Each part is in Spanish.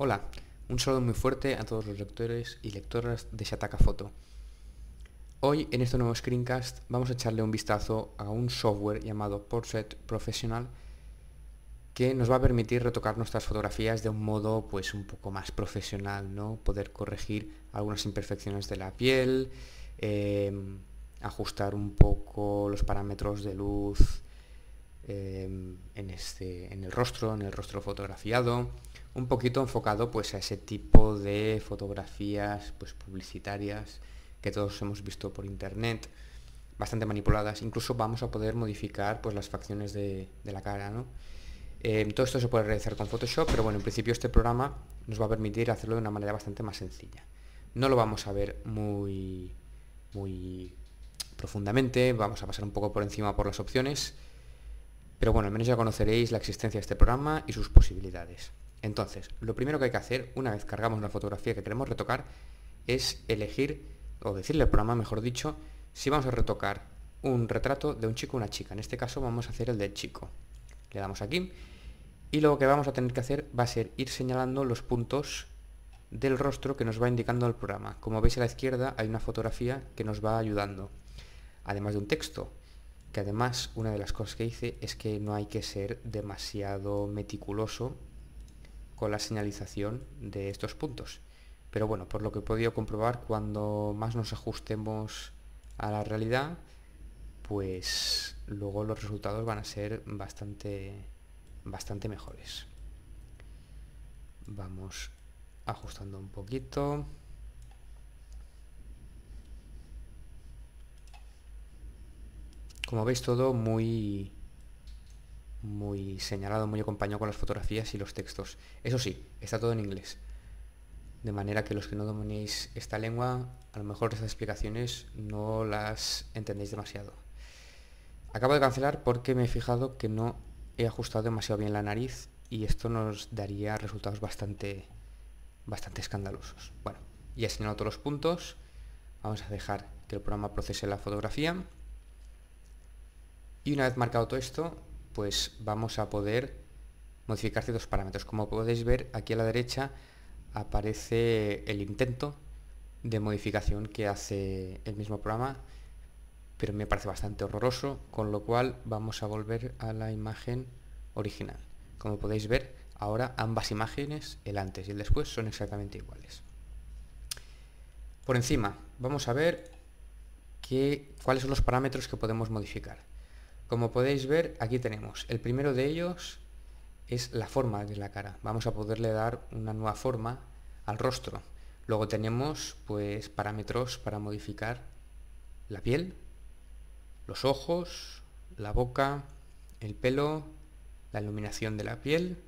Hola, un saludo muy fuerte a todos los lectores y lectoras de Shataka Foto. Hoy en este nuevo screencast vamos a echarle un vistazo a un software llamado Portrait Professional que nos va a permitir retocar nuestras fotografías de un modo pues un poco más profesional, ¿no? Poder corregir algunas imperfecciones de la piel, em, ajustar un poco los parámetros de luz em, en, este, en el rostro, en el rostro fotografiado, un poquito enfocado pues a ese tipo de fotografías pues publicitarias que todos hemos visto por internet, bastante manipuladas. Incluso vamos a poder modificar pues las facciones de, la cara, ¿no? Em, todo esto se puede realizar con Photoshop, pero bueno, en principio este programa nos va a permitir hacerlo de una manera bastante más sencilla. No lo vamos a ver muy, muy profundamente, vamos a pasar un poco por encima por las opciones, pero bueno, al menos ya conoceréis la existencia de este programa y sus posibilidades. Entonces, lo primero que hay que hacer, una vez cargamos la fotografía que queremos retocar, es elegir, o decirle al programa, mejor dicho, si vamos a retocar un retrato de un chico o una chica. En este caso vamos a hacer el del chico. Le damos aquí y lo que vamos a tener que hacer va a ser ir señalando los puntos del rostro que nos va indicando el programa. Como veis a la izquierda hay una fotografía que nos va ayudando, además de un texto, que además una de las cosas que hice es que no hay que ser demasiado meticuloso con la señalización de estos puntos. Pero bueno, por lo que he podido comprobar, cuando más nos ajustemos a la realidad, pues luego los resultados van a ser bastante, bastante mejores. Vamos ajustando un poquito. Como veis todo muy, muy señalado, muy acompañado con las fotografías y los textos. Eso sí, está todo en inglés. De manera que los que no dominéis esta lengua, a lo mejor estas explicaciones no las entendéis demasiado. Acabo de cancelar porque me he fijado que no he ajustado demasiado bien la nariz y esto nos daría resultados bastante, bastante escandalosos. Bueno, ya he señalado todos los puntos. Vamos a dejar que el programa procese la fotografía. Y una vez marcado todo esto, pues vamos a poder modificar ciertos parámetros. Como podéis ver, aquí a la derecha aparece el intento de modificación que hace el mismo programa, pero me parece bastante horroroso, con lo cual vamos a volver a la imagen original. Como podéis ver, ahora ambas imágenes, el antes y el después, son exactamente iguales. Por encima, vamos a ver cuáles son los parámetros que podemos modificar. Como podéis ver, aquí tenemos. El primero de ellos es la forma de la cara. Vamos a poderle dar una nueva forma al rostro. Luego tenemos pues parámetros para modificar la piel, los ojos, la boca, el pelo, la iluminación de la piel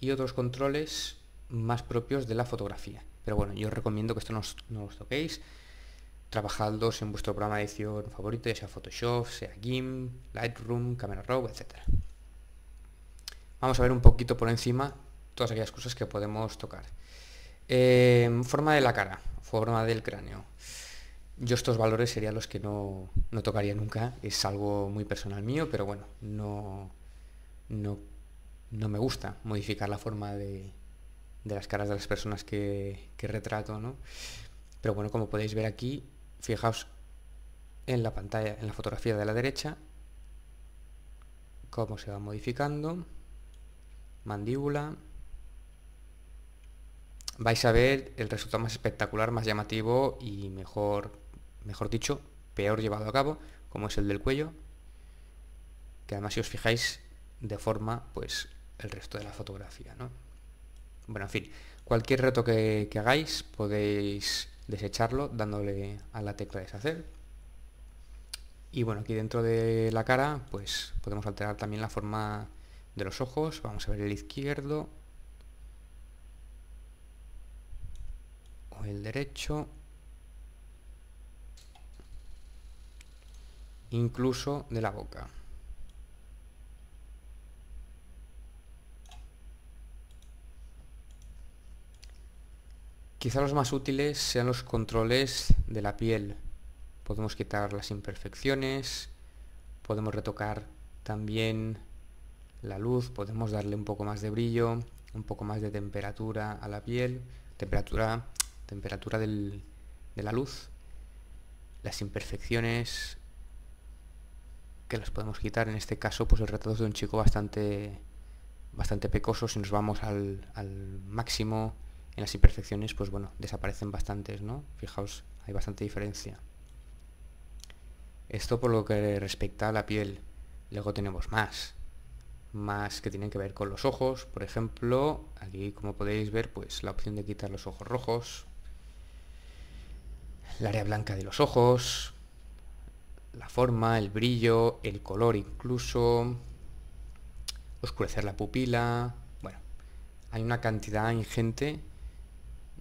y otros controles más propios de la fotografía. Pero bueno, yo recomiendo que esto no, no os toquéis, trabajadlos en vuestro programa de edición favorito, ya sea Photoshop, sea GIMP, Lightroom, Camera Raw, etc. Vamos a ver un poquito por encima todas aquellas cosas que podemos tocar. Em, forma de la cara, forma del cráneo. Yo estos valores serían los que no, tocaría nunca, es algo muy personal mío, pero bueno, no, no, me gusta modificar la forma de, las caras de las personas que, retrato, Pero bueno, como podéis ver aquí, Fijaos en la pantalla, en la fotografía de la derecha, cómo se va modificando. Mandíbula. Vais a ver el resultado más espectacular, más llamativo y mejor, mejor dicho, peor llevado a cabo, como es el del cuello, que además si os fijáis de forma pues el resto de la fotografía, Bueno, en fin, cualquier reto que hagáis podéis desecharlo dándole a la tecla deshacer. Y bueno, aquí dentro de la cara, pues podemos alterar también la forma de los ojos. Vamos a ver el izquierdo. O el derecho. Incluso de la boca. Quizá los más útiles sean los controles de la piel. Podemos quitar las imperfecciones, podemos retocar también la luz, podemos darle un poco más de brillo, un poco más de temperatura a la piel, temperatura, temperatura de la luz, las imperfecciones que las podemos quitar, en este caso pues el retrato de un chico bastante, bastante pecoso, si nos vamos al, al máximo en las imperfecciones, pues bueno, desaparecen bastantes, ¿no? Fijaos, hay bastante diferencia. Esto por lo que respecta a la piel. Luego tenemos más. Más que tienen que ver con los ojos. Por ejemplo, aquí como podéis ver, pues la opción de quitar los ojos rojos. El área blanca de los ojos. La forma, el brillo, el color incluso. Oscurecer la pupila. Bueno, hay una cantidad ingente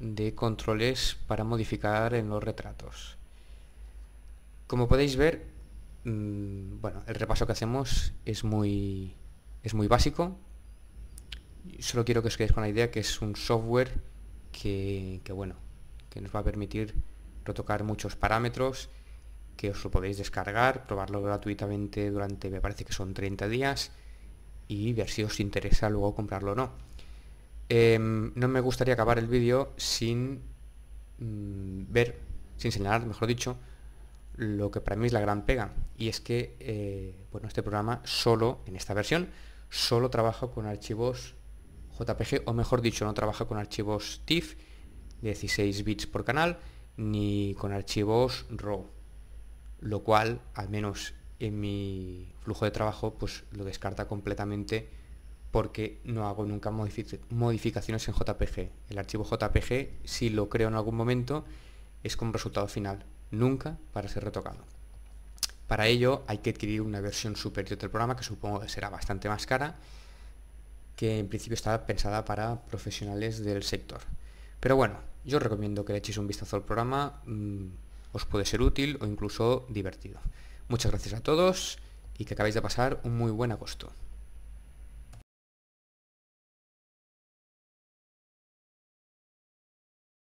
de controles para modificar en los retratos. Como podéis ver, mm, bueno, el repaso que hacemos es muy, es muy básico. Solo quiero que os quedéis con la idea que es un software que, que bueno, que nos va a permitir retocar muchos parámetros que os lo podéis descargar, probarlo gratuitamente durante, me parece que son 30 días, y ver si os interesa luego comprarlo o no. Em, no me gustaría acabar el vídeo sin mm, ver, sin señalar, mejor dicho, lo que para mí es la gran pega. Y es que, eh, este programa solo, en esta versión, solo trabaja con archivos JPG, o mejor dicho, no trabaja con archivos TIFF, 16 bits por canal, ni con archivos RAW. Lo cual, al menos en mi flujo de trabajo, pues lo descarta completamente porque no hago nunca modificaciones en JPG. El archivo JPG, si lo creo en algún momento, es como resultado final, nunca para ser retocado. Para ello hay que adquirir una versión superior del programa que supongo que será bastante más cara, que en principio está pensada para profesionales del sector. Pero bueno, yo os recomiendo que le echéis un vistazo al programa, mm, os puede ser útil o incluso divertido. Muchas gracias a todos y que acabéis de pasar un muy buen agosto.